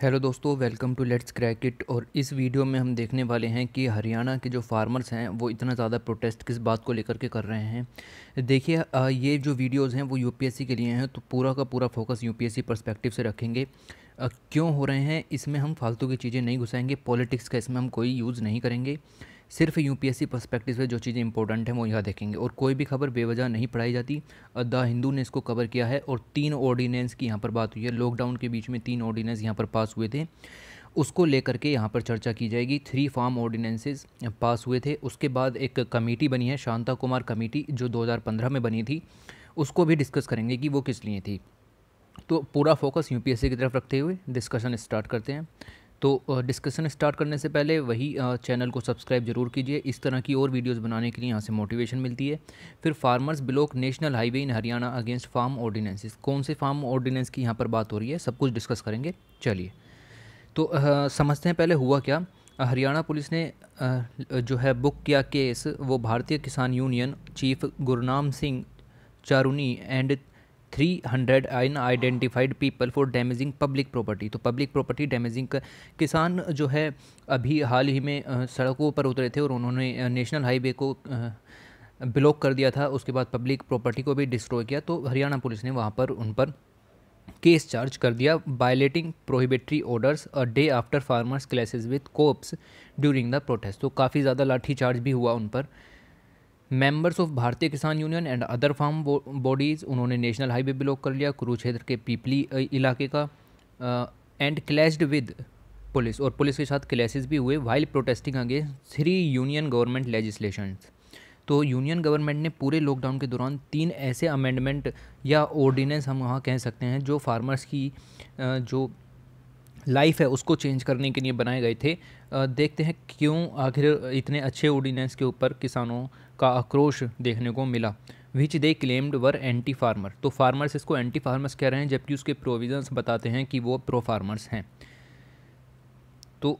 hello दोस्तों welcome to let's crack it और इस वीडियो में हम देखने वाले हैं कि हरियाणा के जो फार्मर्स हैं वो इतना ज़्यादा प्रोटेस्ट किस बात को लेकर के कर रहे हैं देखिए ये जो वीडियोस हैं वो यूपीएससी के लिए हैं तो पूरा का पूरा फोकस यूपीएससी पर्सपेक्टिव से रखेंगे क्यों हो रहे हैं इसमें हम फालतू की चीज़ें नहीं घुसाएंगे पॉलिटिक्स का इसमें हम कोई यूज़ नहीं करेंगे सिर्फ यूपीएससी पर्सपेक्टिव से जो चीज़ें इंपॉर्टेंट हैं वो यहाँ देखेंगे और कोई भी खबर बेवजह नहीं पढ़ाई जाती द हिंदू ने इसको कवर किया है और तीन ऑर्डिनेंस की यहाँ पर बात हुई है लॉकडाउन के बीच में तीन ऑर्डिनेंस यहाँ पर पास हुए थे उसको लेकर के यहाँ पर चर्चा की जाएगी थ्री फार्म ऑर्डिनेंसेस पास हुए थे उसके बाद एक कमेटी बनी है शांता कुमार कमेटी जो 2015 में बनी थी उसको भी डिस्कस करेंगे कि वो किस लिए थी तो पूरा फोकस यूपीएससी की तरफ रखते हुए डिस्कशन स्टार्ट करते हैं तो डिस्कशन स्टार्ट करने से पहले वही चैनल को सब्सक्राइब जरूर कीजिए इस तरह की और वीडियोस बनाने के लिए यहाँ से मोटिवेशन मिलती है फिर farmers block national highway in Haryana against farm ordinances कौन से फार्म ऑर्डिनेंस की यहाँ पर बात हो रही है सब कुछ डिस्कस करेंगे चलिए तो आ, समझते हैं पहले हुआ क्या हरियाणा पुलिस ने आ, जो है बुक किया केस वो Bharatiya Kisan union chief Gurnam Singh Charuni and three hundred unidentified people for damaging public property तो पब्लिक प्रॉपर्टी डैमेजिंग किसान जो है अभी हाल ही में सड़कों पर उतरे थे और उन्होंने नेशनल हाईवे को ब्लॉक कर दिया था उसके बाद पब्लिक प्रॉपर्टी को भी डिस्ट्रॉय किया तो हरियाणा पुलिस ने वहाँ पर उन पर केस चार्ज कर दिया violating prohibitory orders a day after farmers clashes with cops during the protest तो काफ़ी ज़्यादा लाठीचार्ज भी हुआ उन पर members of Bharatiya Kisan union and other farm bodies उन्होंने नेशनल हाईवे ब्लॉक कर लिया कुरुक्षेत्र के पीपली इलाके का एंड क्लैश्ड विद पुलिस और पुलिस के साथ क्लैशेज भी हुए वाइल प्रोटेस्टिंग आगे थ्री यूनियन गवर्नमेंट लेजिस्लेशन तो यूनियन गवर्नमेंट ने पूरे लॉकडाउन के दौरान तीन ऐसे अमेंडमेंट या ऑर्डिनेंस हम वहाँ कह सकते हैं जो फार्मर्स की जो लाइफ है उसको चेंज करने के लिए बनाए गए थे देखते हैं क्यों आखिर इतने अच्छे ऑर्डिनेंस के ऊपर किसानों का आक्रोश देखने को मिला which they claimed were anti farmer तो फार्मर्स इसको एंटी फार्मर्स कह रहे हैं जबकि उसके प्रोविजंस बताते हैं कि वो प्रो फार्मर्स हैं तो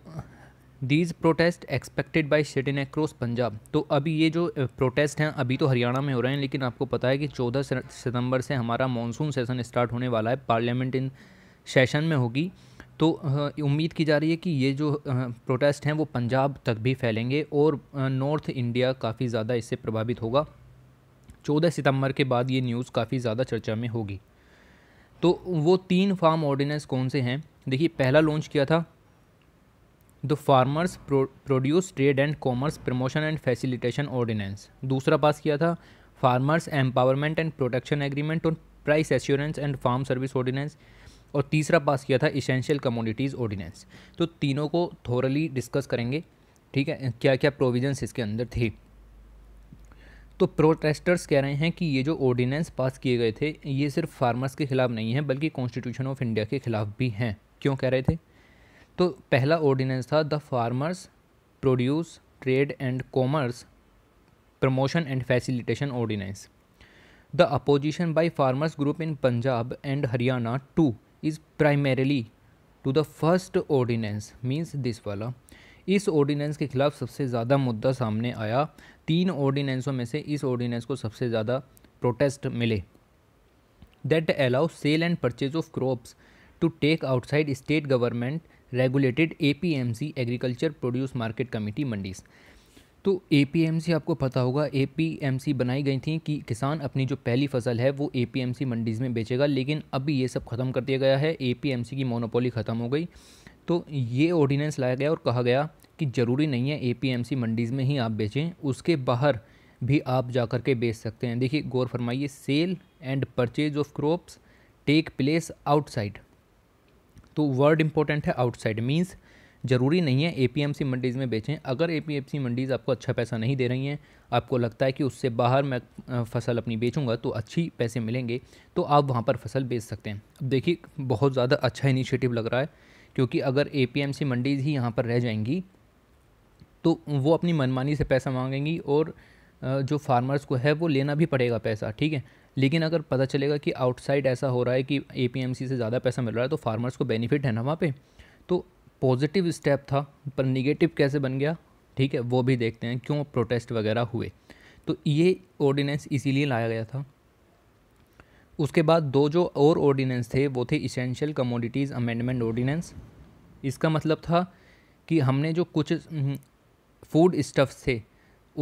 these protest expected by in across Punjab तो अभी ये जो प्रोटेस्ट हैं अभी तो हरियाणा में हो रहे हैं लेकिन आपको पता है कि 14 सितंबर से हमारा मानसून सेशन स्टार्ट होने वाला है पार्लियामेंट इन सेशन में होगी तो उम्मीद की जा रही है कि ये जो प्रोटेस्ट हैं वो पंजाब तक भी फैलेंगे और नॉर्थ इंडिया काफ़ी ज़्यादा इससे प्रभावित होगा चौदह सितंबर के बाद ये न्यूज़ काफ़ी ज़्यादा चर्चा में होगी तो वो तीन फार्म ऑर्डिनेंस कौन से हैं देखिए पहला लॉन्च किया था the farmers produce trade and commerce promotion and facilitation ordinance दूसरा पास किया था farmers empowerment and protection agreement और price assurance and farm service ordinance और तीसरा पास किया था इसेंशियल कमोडिटीज़ ऑर्डिनेंस तो तीनों को थोरली डिस्कस करेंगे ठीक है क्या क्या प्रोविजंस इसके अंदर थे तो प्रोटेस्टर्स कह रहे हैं कि ये जो ऑर्डिनेंस पास किए गए थे ये सिर्फ फार्मर्स के ख़िलाफ़ नहीं है बल्कि कॉन्स्टिट्यूशन ऑफ इंडिया के ख़िलाफ़ भी हैं क्यों कह रहे थे तो पहला ऑर्डिनेंस था the farmers produce trade and commerce promotion and facilitation ordinance the opposition by farmers group in Punjab and Haryana too is primarily to the first ordinance means this वाला इस ऑर्डिनेंस के खिलाफ सबसे ज़्यादा मुद्दा सामने आया तीन ऑर्डिनेंसों में से इस ऑर्डिनेंस को सबसे ज़्यादा प्रोटेस्ट मिले that allow sale and purchase of crops to take outside state government regulated A P M C agriculture produce market committee mandis तो ए आपको पता होगा ए बनाई गई थी कि किसान अपनी जो पहली फसल है वो ए मंडीज़ में बेचेगा लेकिन अभी ये सब ख़त्म कर दिया गया है ए की मोनोपोली ख़त्म हो गई तो ये ऑर्डिनेंस लाया गया और कहा गया कि ज़रूरी नहीं है ए मंडीज़ में ही आप बेचें उसके बाहर भी आप जा कर के बेच सकते हैं देखिए गौर फरमाइए sale and purchase of crops take place outside तो वर्ड इम्पोर्टेंट है आउटसाइड मीन्स ज़रूरी नहीं है एपीएमसी मंडीज़ में बेचें अगर एपीएमसी मंडीज़ आपको अच्छा पैसा नहीं दे रही हैं आपको लगता है कि उससे बाहर मैं फसल अपनी बेचूंगा तो अच्छी पैसे मिलेंगे तो आप वहाँ पर फसल बेच सकते हैं अब देखिए बहुत ज़्यादा अच्छा इनिशिएटिव लग रहा है क्योंकि अगर ए मंडीज़ ही यहाँ पर रह जाएंगी तो वो अपनी मनमानी से पैसा मांगेंगी और जो फार्मर्स को है वो लेना भी पड़ेगा पैसा ठीक है लेकिन अगर पता चलेगा कि आउटसाइड ऐसा हो रहा है कि ए से ज़्यादा पैसा मिल रहा है तो फार्मर्स को बेनिफिट है ना वहाँ पर तो पॉजिटिव स्टेप था पर निगेटिव कैसे बन गया ठीक है वो भी देखते हैं क्यों प्रोटेस्ट वगैरह हुए तो ये ऑर्डिनेंस इसीलिए लाया गया था उसके बाद दो जो और ऑर्डिनेंस थे वो थे इसेंशियल कमोडिटीज़ अमेंडमेंट ऑर्डिनेंस इसका मतलब था कि हमने जो कुछ फूड हम्म, स्टफ्स थे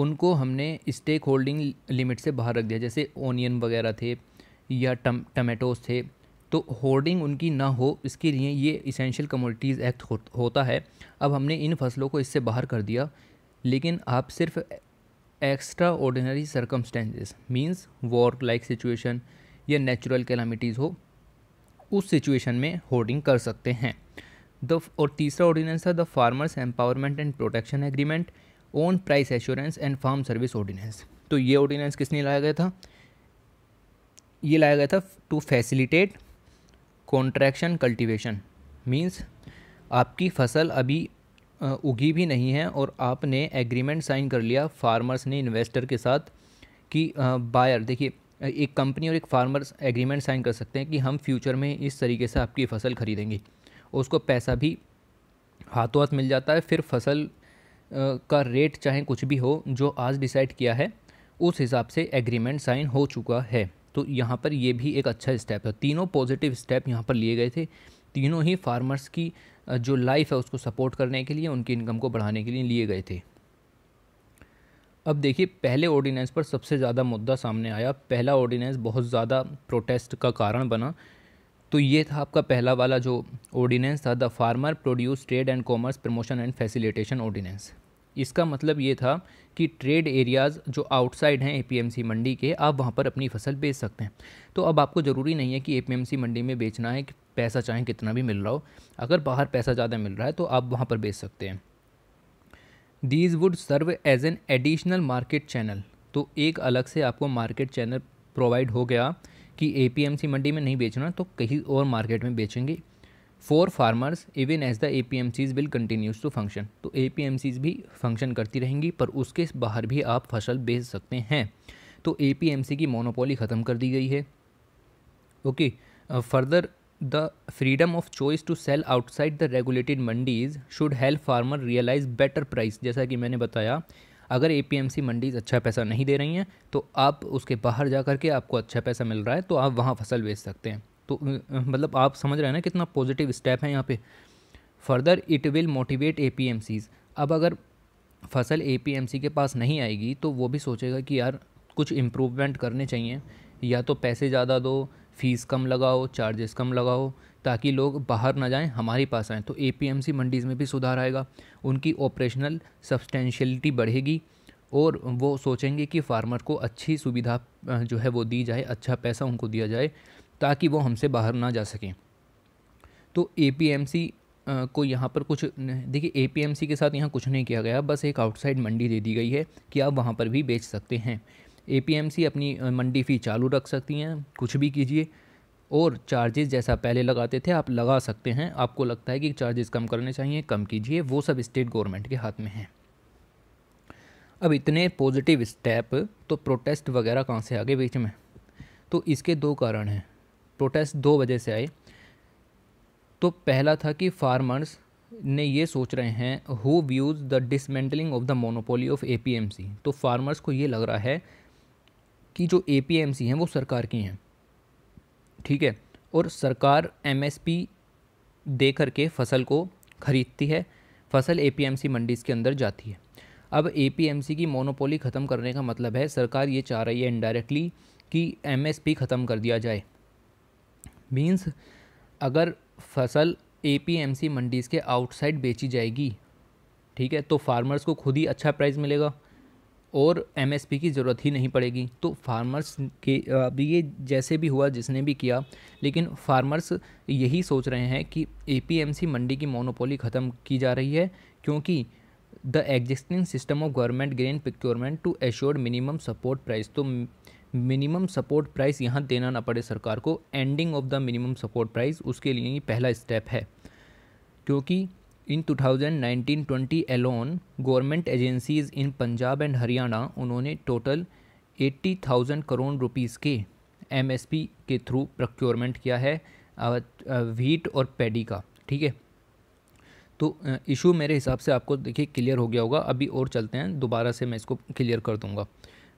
उनको हमने स्टेक होल्डिंग लिमिट से बाहर रख दिया जैसे ओनियन वगैरह थे या टम टमेटोज थे तो होर्डिंग उनकी ना हो इसके लिए ये इसेंशियल कमोडिटीज़ एक्ट हो, होता है अब हमने इन फसलों को इससे बाहर कर दिया लेकिन आप सिर्फ extraordinary circumstances means war like situation या नेचुरल कैलामिटीज़ हो उस सिचुएशन में होर्डिंग कर सकते हैं द और तीसरा ऑर्डिनेंस था the farmers empowerment and protection agreement on price assurance and farm service ordinance तो ये ऑर्डिनेंस किसने लाया गया था ये लाया गया था to facilitate contraction cultivation means आपकी फसल अभी उगी भी नहीं है और आपने एग्रीमेंट साइन कर लिया फार्मर्स ने इन्वेस्टर के साथ कि बायर देखिए एक कंपनी और एक फार्मर्स एग्रीमेंट साइन कर सकते हैं कि हम फ्यूचर में इस तरीके से आपकी फ़सल खरीदेंगे उसको पैसा भी हाथों हाथ मिल जाता है फिर फसल का रेट चाहे कुछ भी हो जो आज डिसाइड किया है उस हिसाब से एग्रीमेंट साइन हो चुका है तो यहाँ पर ये भी एक अच्छा स्टेप है तीनों पॉजिटिव स्टेप यहाँ पर लिए गए थे तीनों ही फार्मर्स की जो लाइफ है उसको सपोर्ट करने के लिए उनकी इनकम को बढ़ाने के लिए लिए गए थे अब देखिए पहले ऑर्डिनेंस पर सबसे ज़्यादा मुद्दा सामने आया पहला ऑर्डिनेंस बहुत ज़्यादा प्रोटेस्ट का कारण बना तो ये था आपका पहला वाला जो ऑर्डिनेंस था the farmer produce trade and commerce promotion and facilitation ordinance इसका मतलब ये था कि ट्रेड एरियाज़ जो आउटसाइड हैं एपीएमसी मंडी के आप वहाँ पर अपनी फसल बेच सकते हैं तो अब आपको ज़रूरी नहीं है कि एपीएमसी मंडी में बेचना है कि पैसा चाहे कितना भी मिल रहा हो अगर बाहर पैसा ज़्यादा मिल रहा है तो आप वहाँ पर बेच सकते हैं these would serve as an additional market channel तो एक अलग से आपको मार्केट चैनल प्रोवाइड हो गया कि ए मंडी में नहीं बेचना तो कहीं और मार्केट में बेचेंगे for farmers even as the A P M Cs will continues to function तो ए पी एम सीज भी फंक्शन करती रहेंगी पर उसके बाहर भी आप फसल बेच सकते हैं तो ए पी एम सी की मोनोपोली ख़त्म कर दी गई है okay further the freedom of choice to sell outside the regulated mandis should help farmer realise better price जैसा कि मैंने बताया अगर A P M C mandis अच्छा पैसा नहीं दे रही हैं तो आप उसके बाहर जा कर के आपको अच्छा पैसा मिल रहा है तो आप वहाँ फसल बेच सकते हैं तो मतलब आप समझ रहे हैं ना कितना पॉजिटिव स्टेप है यहाँ पे further it will motivate a अब अगर फसल ए के पास नहीं आएगी तो वो भी सोचेगा कि यार कुछ इम्प्रूवमेंट करने चाहिए या तो पैसे ज़्यादा दो फीस कम लगाओ चार्जेस कम लगाओ ताकि लोग बाहर ना जाएं हमारे पास आएँ तो ए मंडीज़ में भी सुधार आएगा उनकी ऑपरेशनल सब्सटेंशलिटी बढ़ेगी और वो सोचेंगे कि फार्मर को अच्छी सुविधा जो है वो दी जाए अच्छा पैसा उनको दिया जाए ताकि वो हमसे बाहर ना जा सकें तो ए को यहाँ पर कुछ देखिए ए के साथ यहाँ कुछ नहीं किया गया बस एक आउटसाइड मंडी दे दी गई है कि आप वहाँ पर भी बेच सकते हैं ए अपनी मंडी फ़ी चालू रख सकती हैं कुछ भी कीजिए और चार्जेस जैसा पहले लगाते थे आप लगा सकते हैं आपको लगता है कि चार्जेस कम करने चाहिए कम कीजिए वो सब स्टेट गवर्नमेंट के हाथ में हैं अब इतने पॉजिटिव स्टेप तो प्रोटेस्ट वगैरह कहाँ से आगे बीच में तो इसके दो कारण हैं प्रोटेस्ट दो वजह से आए तो पहला था कि फार्मर्स ने ये सोच रहे हैं who views the dismantling of the monopoly of ए तो फार्मर्स को ये लग रहा है कि जो ए हैं वो सरकार की हैं ठीक है और सरकार पी दे करके फसल को ख़रीदती है फसल ए मंडीज़ के अंदर जाती है अब ए की मोनोपोली ख़त्म करने का मतलब है सरकार ये चाह रही है इनडायरेक्टली कि पी ख़त्म कर दिया जाए मीन्स अगर फसल सी मंडीज़ के आउटसाइड बेची जाएगी ठीक है तो फार्मर्स को खुद ही अच्छा प्राइस मिलेगा और पी की ज़रूरत ही नहीं पड़ेगी तो फार्मर्स के अभी ये जैसे भी हुआ जिसने भी किया लेकिन फार्मर्स यही सोच रहे हैं कि सी मंडी की मोनोपोली ख़त्म की जा रही है क्योंकि the existing system of government grain procurement to assure minimum support price तो मिनिमम सपोर्ट प्राइस यहाँ देना ना पड़े सरकार को ending of the minimum support price उसके लिए ये पहला स्टेप है क्योंकि in 2019-20 alone government agencies in Punjab and Haryana उन्होंने टोटल 80,000 करोड़ रुपीस के एमएसपी के थ्रू प्रोक्योरमेंट किया है व्हीट और पैडी का ठीक है तो इशू मेरे हिसाब से आपको देखिए क्लियर हो गया होगा अभी और चलते हैं दोबारा से मैं इसको क्लियर कर दूंगा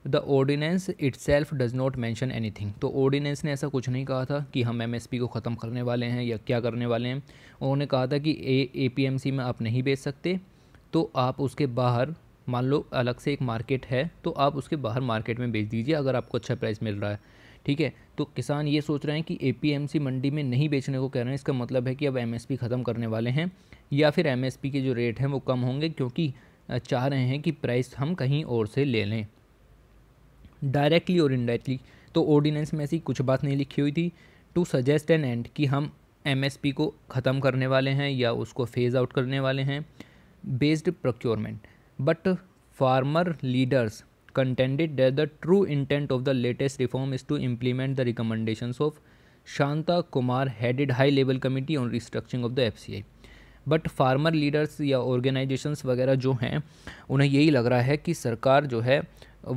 the ordinance self does not mention anything तो ऑर्डिनेंस ने ऐसा कुछ नहीं कहा था कि हम एम एस पी को ख़त्म करने वाले हैं या क्या करने वाले हैं उन्होंने कहा था कि ए पी एम सी में आप नहीं बेच सकते तो आप उसके बाहर मान लो अलग से एक मार्केट है तो आप उसके बाहर मार्केट में बेच दीजिए अगर आपको अच्छा प्राइस मिल रहा है ठीक है तो किसान ये सोच रहे हैं कि ए पी एम सी मंडी में नहीं बेचने को कह रहे हैं इसका मतलब है कि अब एम एस पी ख़त्म करने वाले हैं या फिर एम एस पी के जो रेट हैं वो कम होंगे क्योंकि चाह रहे हैं कि प्राइस हम कहीं और से ले लें डायरेक्टली और इनडायरेक्टली तो ऑर्डिनेंस में ऐसी कुछ बात नहीं लिखी हुई थी टू सजेस्ट एन एंड कि हम एम को ख़त्म करने वाले हैं या उसको फेज़ आउट करने वाले हैं based procurement but farmer leaders contended that the true intent of the latest reform is to implement the recommendation of Shanta Kumar headed high level committee on restructuring of the F C I but farmer leaders या organisations वगैरह जो हैं उन्हें यही लग रहा है कि सरकार जो है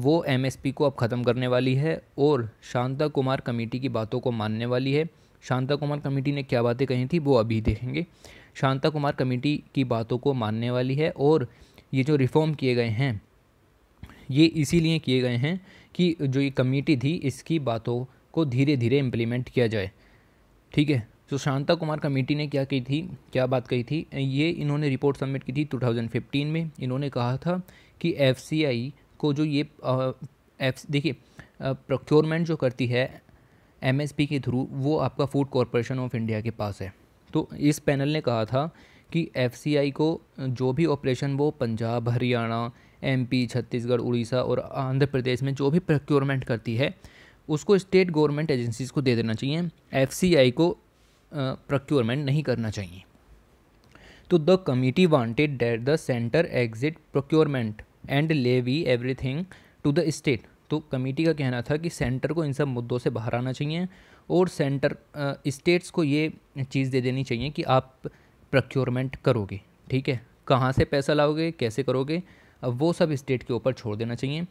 वो एमएसपी को अब ख़त्म करने वाली है और शांता कुमार कमेटी की बातों को मानने वाली है शांता कुमार कमेटी ने क्या बातें कही थी वो अभी देखेंगे शांता कुमार कमेटी की बातों को मानने वाली है और ये जो रिफ़ॉर्म किए गए हैं ये इसीलिए किए गए हैं कि जो ये कमेटी थी इसकी बातों को धीरे धीरे इम्प्लीमेंट किया जाए ठीक है तो शांता कुमार कमेटी ने क्या कही थी क्या बात कही थी ये इन्होंने रिपोर्ट सबमिट की थी 2015 में इन्होंने कहा था कि एफ को जो ये एफ देखिए प्रोक्योरमेंट जो करती है एम के थ्रू वो आपका फूड कॉरपोरेशन ऑफ इंडिया के पास है तो इस पैनल ने कहा था कि एफ को जो भी ऑपरेशन वो पंजाब हरियाणा एम छत्तीसगढ़ उड़ीसा और आंध्र प्रदेश में जो भी प्रोक्योरमेंट करती है उसको स्टेट गवर्नमेंट एजेंसीज़ को दे देना चाहिए एफ को प्रोक्योरमेंट नहीं करना चाहिए तो the committee wanted that the centre exit procurement and levy everything to the state तो कमेटी का कहना था कि सेंटर को इन सब मुद्दों से बाहर आना चाहिए और सेंटर स्टेट्स को ये चीज़ दे देनी चाहिए कि आप प्रोक्योरमेंट करोगे ठीक है कहाँ से पैसा लाओगे कैसे करोगे वो सब स्टेट के ऊपर छोड़ देना चाहिए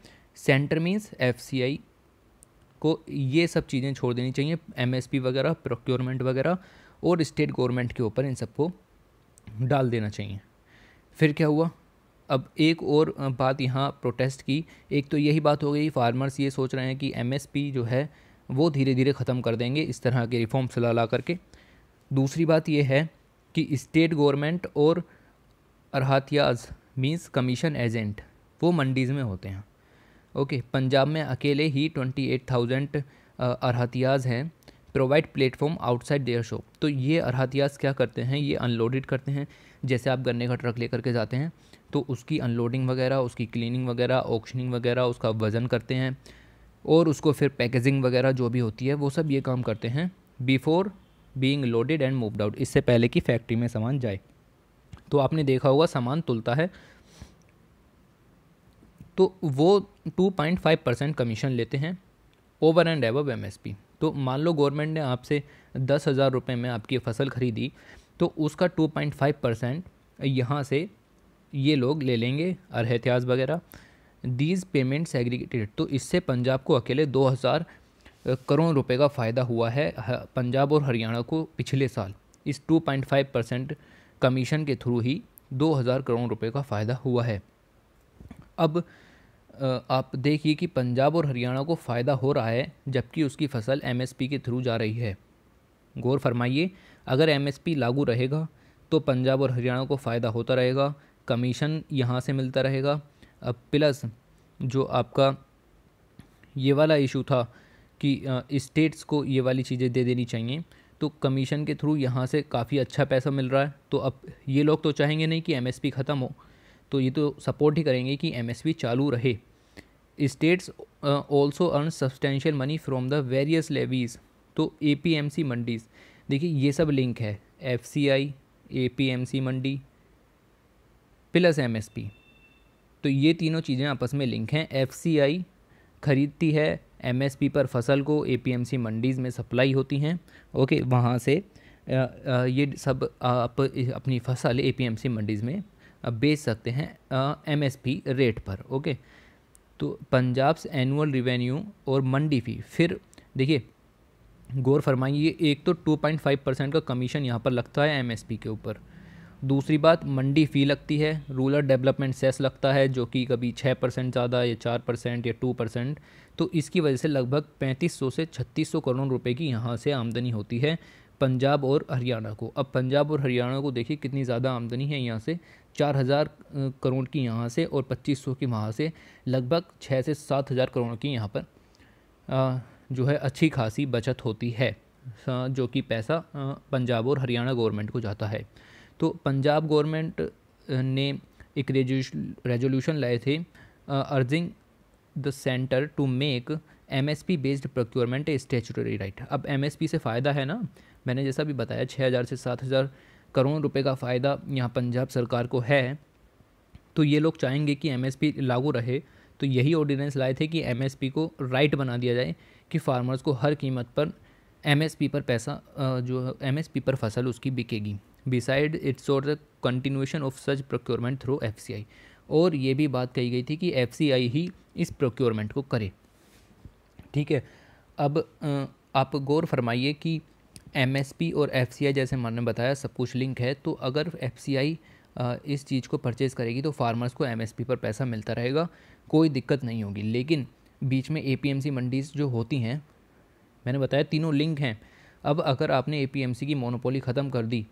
centre means F C I को ये सब चीज़ें छोड़ देनी चाहिए एम वगैरह प्रोक्योरमेंट वगैरह और स्टेट गवर्नमेंट के ऊपर इन सबको डाल देना चाहिए फिर क्या हुआ अब एक और बात यहाँ प्रोटेस्ट की एक तो यही बात हो गई फार्मर्स ये सोच रहे हैं कि एम जो है वो धीरे धीरे ख़त्म कर देंगे इस तरह के रिफॉर्म्स ला ला करके दूसरी बात ये है कि स्टेट गवर्नमेंट और अरहतियाज़ मीन्स कमीशन एजेंट वो मंडीज़ में होते हैं ओके पंजाब में अकेले ही ट्वेंटी एट थाउजेंड अरहतियाज हैं provide platform outside their shop तो ये अरहतियाज क्या करते हैं ये अनलोडेड करते हैं जैसे आप गन्ने का ट्रक लेकर के जाते हैं तो उसकी अनलोडिंग वगैरह उसकी क्लीनिंग वगैरह ऑक्शनिंग वगैरह उसका वज़न करते हैं और उसको फिर पैकेजिंग वगैरह जो भी होती है वो सब ये काम करते हैं before being loaded and moved out इससे पहले कि फैक्ट्री में सामान जाए तो आपने देखा होगा सामान तुलता है तो वो 2.5 परसेंट कमीशन लेते हैं ओवर एंड एवब एम तो मान लो गवर्नमेंट ने आपसे दस हज़ार रुपये में आपकी फसल खरीदी तो उसका 2.5 परसेंट यहाँ से ये लोग ले लेंगे अरहतियाज वगैरह दीज पेमेंट्स एग्रीगेटेड तो इससे पंजाब को अकेले दो हज़ार करोड़ रुपए का फ़ायदा हुआ है पंजाब और हरियाणा को पिछले साल इस 2.5 परसेंट कमीशन के थ्रू ही दो हज़ार करोड़ रुपए का फ़ायदा हुआ है अब आप देखिए कि पंजाब और हरियाणा को फ़ायदा हो रहा है जबकि उसकी फसल एम के थ्रू जा रही है गौर फरमाइए अगर एम लागू रहेगा तो पंजाब और हरियाणा को फ़ायदा होता रहेगा कमीशन यहाँ से मिलता रहेगा अब प्लस जो आपका ये वाला इशू था कि स्टेट्स को ये वाली चीज़ें दे देनी चाहिए तो कमीशन के थ्रू यहाँ से काफ़ी अच्छा पैसा मिल रहा है तो अब ये लोग तो चाहेंगे नहीं कि एमएसपी ख़त्म हो तो ये तो सपोर्ट ही करेंगे कि एमएसपी चालू रहे states also earn substantial money from the various levies तो A P M C mandis देखिए ये सब लिंक है F C I A P M C mandi plus M S P तो ये तीनों चीज़ें आपस में लिंक हैं एफ सी आई खरीदती है एम एस पी पर फसल को A P M C mandis में सप्लाई होती हैं ओके वहाँ से ये सब आप अपनी फसल A P M C mandis में बेच सकते हैं एम एस पी रेट पर ओके तो पंजाब्स एनुअल रिवेन्यू और मंडी फ़ी फिर देखिए गौर फरमाइए एक तो 2.5 परसेंट का कमीशन यहाँ पर लगता है एमएसपी के ऊपर दूसरी बात मंडी फ़ी लगती है रूरल डेवलपमेंट सेस लगता है जो कि कभी छः परसेंट ज़्यादा या चार परसेंट या टू परसेंट तो इसकी वजह से लगभग पैंतीस सौ से छत्तीस सौ करोड़ रुपए की यहाँ से आमदनी होती है पंजाब और हरियाणा को अब पंजाब और हरियाणा को देखिए कितनी ज़्यादा आमदनी है यहाँ से चार हज़ार करोड़ की यहाँ से और पच्चीस सौ की वहाँ से लगभग छः से सात हज़ार करोड़ की यहाँ पर जो है अच्छी खासी बचत होती है जो कि पैसा पंजाब और हरियाणा गवर्नमेंट को जाता है तो पंजाब गवर्नमेंट ने एक रेजोल्यूशन लाए थे urging the centre to make M S P based procurement a statutory right अब एम एस पी से फ़ायदा है ना मैंने जैसा भी बताया छः हज़ार से सात हज़ार करोड़ रुपए का फ़ायदा यहाँ पंजाब सरकार को है तो ये लोग चाहेंगे कि एम लागू रहे तो यही ऑर्डिनेंस लाए थे कि एम को राइट बना दिया जाए कि फार्मर्स को हर कीमत पर एम पर पैसा जो एमएसपी पर फसल उसकी बिकेगी बिसाइड इट्स और the continuation of such procurement through F और ये भी बात कही गई थी कि एफ ही इस प्रोक्योरमेंट को करे ठीक है अब आप गौर फरमाइए कि एमएसपी और एफसीआई जैसे मैंने बताया सब कुछ लिंक है तो अगर एफसीआई इस चीज़ को परचेज़ करेगी तो फार्मर्स को एमएसपी पर पैसा मिलता रहेगा कोई दिक्कत नहीं होगी लेकिन बीच में एपीएमसी मंडीज़ जो होती हैं मैंने बताया तीनों लिंक हैं अब अगर आपने एपीएमसी की मोनोपोली ख़त्म कर दी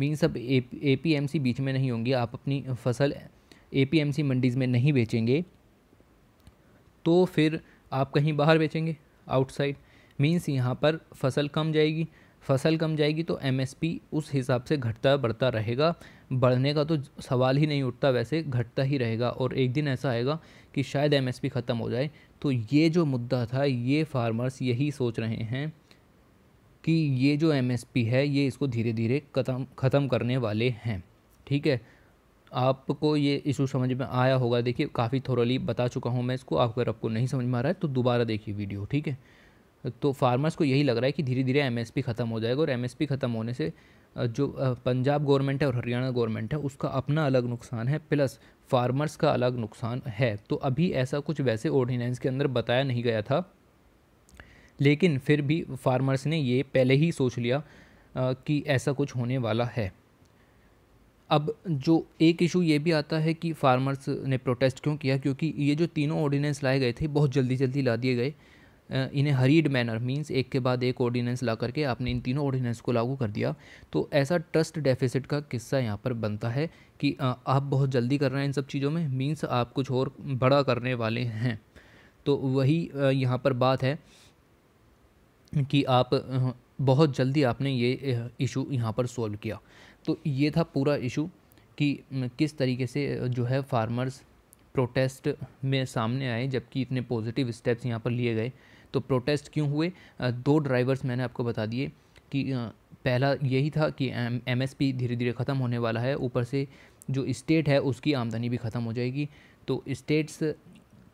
पी एम सी बीच में नहीं होंगी आप अपनी फसल सी मंडीज़ में नहीं बेचेंगे तो फिर आप कहीं बाहर बेचेंगे आउटसाइड मीन्स यहाँ पर फसल कम जाएगी फसल कम जाएगी तो एमएसपी उस हिसाब से घटता बढ़ता रहेगा बढ़ने का तो सवाल ही नहीं उठता वैसे घटता ही रहेगा और एक दिन ऐसा आएगा कि शायद एमएसपी ख़त्म हो जाए तो ये जो मुद्दा था ये फार्मर्स यही सोच रहे हैं कि ये जो एमएसपी है ये इसको धीरे धीरे ख़त्म ख़त्म करने वाले हैं ठीक है आपको ये इशू समझ में आया होगा देखिए काफ़ी थोरली बता चुका हूँ मैं इसको आप अगर आपको नहीं समझ में आ रहा है तो दोबारा देखिए वीडियो ठीक है तो फार्मर्स को यही लग रहा है कि धीरे धीरे एम ख़त्म हो जाएगा और एम ख़त्म होने से जो पंजाब गवर्नमेंट है और हरियाणा गवर्नमेंट है उसका अपना अलग नुकसान है प्लस फार्मर्स का अलग नुकसान है तो अभी ऐसा कुछ वैसे ऑर्डिनेंस के अंदर बताया नहीं गया था लेकिन फिर भी फार्मर्स ने ये पहले ही सोच लिया कि ऐसा कुछ होने वाला है अब जो एक इशू ये भी आता है कि फार्मर्स ने प्रोटेस्ट क्यों किया क्योंकि ये जो तीनों ऑर्डिनेंस लाए गए थे बहुत जल्दी जल्दी ला दिए गए इन्हें हरीड मैनर मीन्स एक के बाद एक ऑर्डिनेंस ला करके आपने इन तीनों ऑर्डिनेंस को लागू कर दिया तो ऐसा ट्रस्ट डेफिसिट का किस्सा यहाँ पर बनता है कि आप बहुत जल्दी कर रहे हैं इन सब चीज़ों में मीन्स आप कुछ और बड़ा करने वाले हैं तो वही यहाँ पर बात है कि आप बहुत जल्दी आपने ये इशू यहाँ पर सॉल्व किया तो ये था पूरा इशू कि किस तरीके से जो है फार्मर्स प्रोटेस्ट में सामने आए जबकि इतने पॉजिटिव स्टेप्स यहाँ पर लिए गए तो प्रोटेस्ट क्यों हुए दो ड्राइवर्स मैंने आपको बता दिए कि पहला यही था कि एम एस पी धीरे धीरे ख़त्म होने वाला है ऊपर से जो इस्टेट है उसकी आमदनी भी ख़त्म हो जाएगी तो इस्टेट्स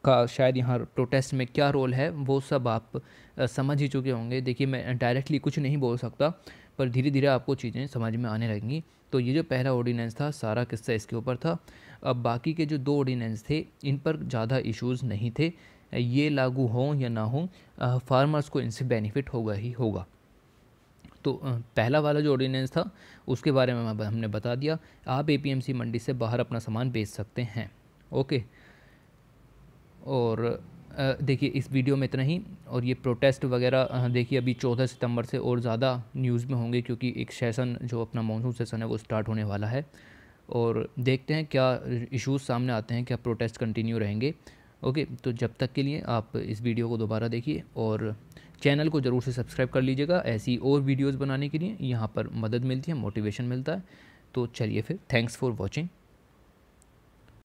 का शायद यहाँ प्रोटेस्ट में क्या रोल है वो सब आप समझ ही चुके होंगे देखिए मैं डायरेक्टली कुछ नहीं बोल सकता पर धीरे धीरे आपको चीज़ें समझ में आने लगेंगी तो ये जो पहला ऑर्डिनेंस था सारा किस्सा इसके ऊपर था अब बाकी के जो दो ऑर्डिनेंस थे इन पर ज़्यादा इश्यूज़ नहीं थे ये लागू हों या ना हों फार्मर्स को इनसे बेनिफिट होगा ही होगा तो पहला वाला जो ऑर्डिनेंस था उसके बारे में हमने बता दिया आप ए मंडी से बाहर अपना सामान बेच सकते हैं ओके और देखिए इस वीडियो में इतना ही और ये प्रोटेस्ट वगैरह देखिए अभी चौदह सितंबर से और ज़्यादा न्यूज़ में होंगे क्योंकि एक सेशन जो अपना मानसून सेशन है वो स्टार्ट होने वाला है और देखते हैं क्या इश्यूज़ सामने आते हैं क्या प्रोटेस्ट कंटिन्यू रहेंगे ओके तो जब तक के लिए आप इस वीडियो को दोबारा देखिए और चैनल को ज़रूर से सब्सक्राइब कर लीजिएगा ऐसी और वीडियोज़ बनाने के लिए यहाँ पर मदद मिलती है मोटिवेशन मिलता है तो चलिए फिर थैंक्स फॉर वॉचिंग